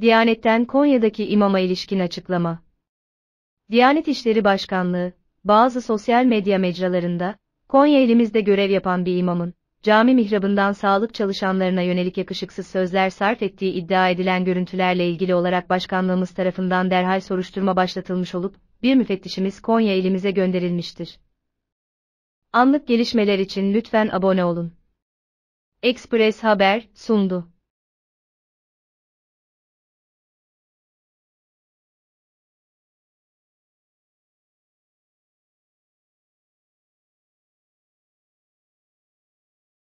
Diyanetten Konya'daki imama ilişkin açıklama. Diyanet İşleri Başkanlığı, bazı sosyal medya mecralarında, Konya ilimizde görev yapan bir imamın, cami mihrabından sağlık çalışanlarına yönelik yakışıksız sözler sarf ettiği iddia edilen görüntülerle ilgili olarak başkanlığımız tarafından derhal soruşturma başlatılmış olup, bir müfettişimiz Konya ilimize gönderilmiştir. Anlık gelişmeler için lütfen abone olun. Express Haber sundu.